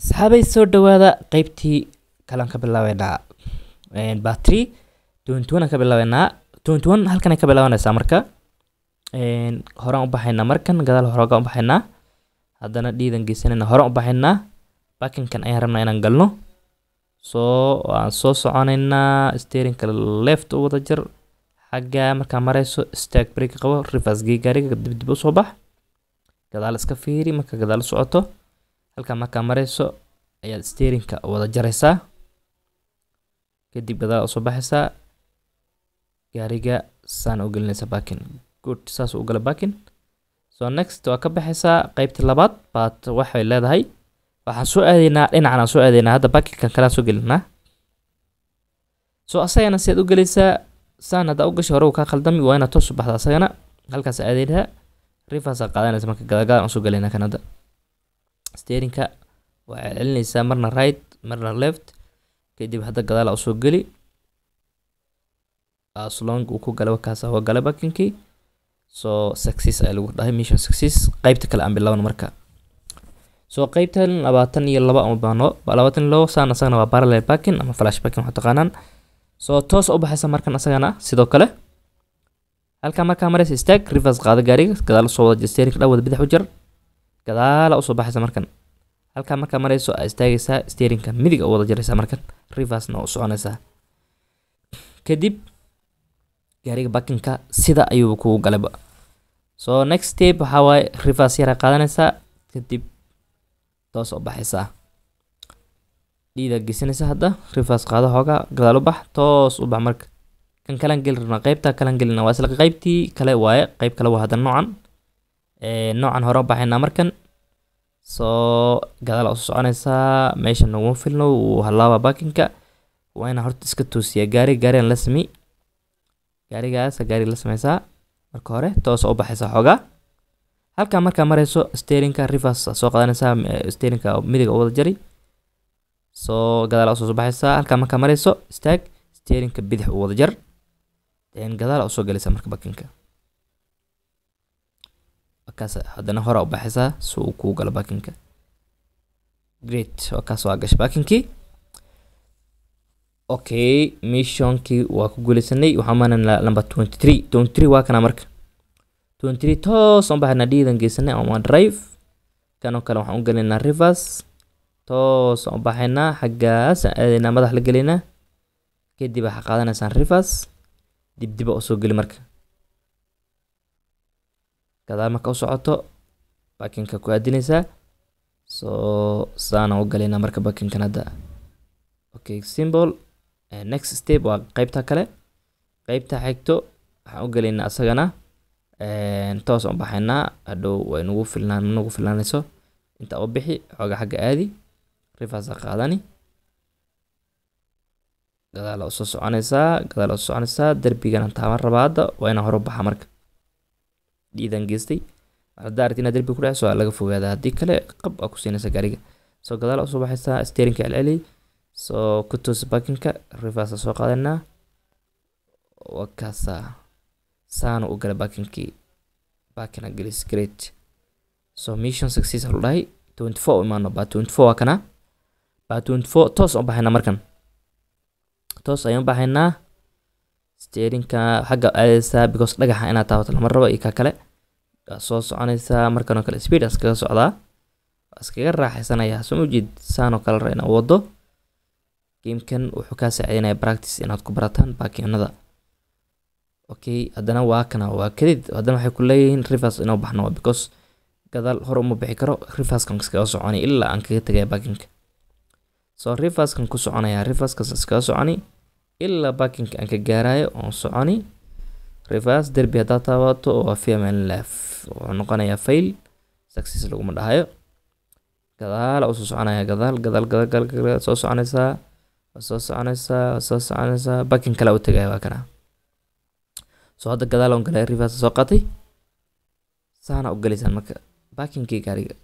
asxaabay soo dhawaada qaybtii kalan ka bilaabeynaa batry twenty ka bilaabeynaa twenty one ka bilaabanaysaa marka horaan u baxaynaa markan gadaal horooga u baxaynaa haddana dhiidan geysanayna horaan u baxaynaa bakinkan ayaan rabnaa inaan galno soo aan soo soconaynaa sterinka left u wada jir xagga markaa marayso stag break qabo reverse gaariga dib usoo bax gadaal iska fiiri marka gadaal socoto halka markaa mareyso ayaad steerinka wada jaraysaa kadib gadaal usoo baxaysaa gaariga saan u gelinaysa baakin good saas u gala baakin so next waa ka baxaysaa qeybta labaad baad waxay leedahay waxaan soo aadaynaa dhinacan aan soo aadaynaa hadda baakinkan kalea soo gelinaa soo asagana siaad u geleysaa saan haddaa u gashay hore kaa khaldami waa inaad toosu baxda asagana halkaas aadaynaha rivers qaadanaysa marka gadaagadan aan soo kan hadda steerinka waxaa celineysaa marna right marna left kadib hadda gadaal usoo geli aslong uu ku gala wakaas waa gala bakinkii so success ayaa lagu dhahay mission success qaybta kale aan bilowna marka soo qaybtan labaatan iyo laba ama baano labaatan iyo labo saan asagana waa parallel backing ama flash backing waxaa taqaanaan soo toos u baxaysa markan asagana sidoo kale halkaa markaa maraysa staag reverse qaada gaariga gadaal usoo wada jesteerinka dhan wada bidix u jar gadaala usoo baxaysa markan halkaa markaa marayso aa istaagaysaa sterinka midiga u wada jaraysa markan riversna u soconaysaa kadib gaariga bakinka sida ayuu kugu galaba so next step waxaa waaye rivers yara qaadanaysaa kadib toos u baxaysaa dhiida gesanaysa hadda rivers qaado xoogaa gadaal u bax toos u bax marka kan kalan geli rabna qeybta kalan gelina waa isla qeybtii kale waaye qayb kale waa hadda noocan Eh, noocan hore baxaynaa markan soo gadaal usu soconaysaa meesha naguma filno wuu hallaaba baakinka waa inaan horta iska toosiyaa gaari gaarigan la samey gaarigaasa gaariga la sameysaa marka hore toosa u baxaysaa xoogaa halkaa markaa marayso sterinka rivers soo qadanaysaa eh, sterinka midiga u wada jari soo gadaal usoo baxaysaa halkaa markaa marayso istaag sterinka bidix u wada jar gadaal usoo galaysaa marka bakinka markaas haddana hore u baxaysaa si uu kuu galo baakinka great kaas waa gasha baakinkii okay missionkii waa ku guuleysanay waxaan maananaa number twenty three twenty three waa kana marka twenty three toos aan baxaynaa dhiidan geysanay ama drive kanoo kale waxaan u galaynaa rivers toos aan baxaynaa xaggaas aan aadaynaa madax la gelaynaa kadib waxaa qaadanaysaan rivers dibdiba usoo geli marka gadaal marka usocoto bakinka ku aadineysaa so saana ugaleyna marka bakinkan hadda okay symbol eh, next step waa qaybta kale qaybta xigto waxaan ugaleynaa asagana eh, toos u baxaynaa hadhow way nagu filnaan nagu filnaanayso inta u bixi xooga xagga aadi reversa qaadani gadaala usoo soconaysaa gadaala usoo soconaysaa darbigana taaban rabaa hadda waa inaan horu baxa marka dhiidaan geystay waxaad aragtiin derbi ku dhacayso laga fogaada haddii kale qab aa ku siinaysa gaariga soo gadaal usoo baxaysaa steerinka celceli soo ku bakinka baakinka soo qaadanaa waa kaasaa saana u gala baakinkii baakina gelis great soo mission success halu dhahay twenty four imaano baa twenty four waa kanaa baa twenty four toos aan baxaynaa markan toos ayaan baxaynaa sterinka xagga aadaysaa because dhagaxa inaad taabato lama rabo iyo ka kale waa soo soconaysaa markanoo kale speed aa iskaga socdaa waa iskaga raaxaysanayaa soo mujeed saanoo kale ra inaad wado gamekan wuxuu kaa saacideynaya practice inaad ku barataan baakinada okay haddana waa kana waa kadid haddana waxay ku rivers inuu baxno because gadaal hor uma bixi karo riverskan iskaga soconi ilaa aan kaga tegaya baakinka soo riverskan ku soconaya riverskas iskaga soconi ilaa parkinka aan ka gaarayo oon soconi reverse derby haddaad taabato waa fiamanlaf wuxuu noqonayaa fail success laguma dhahayo gadaala usoo soconaya gadaal gadaal gadaal gadaal gadaal soo soconaysaa soo soconaysaa waa soo soconaysaa parking kale u tegaya waa kana soo hadda gadaal on galaya reverse soo qaatay saana u galaysaan marka parkingkii gaariga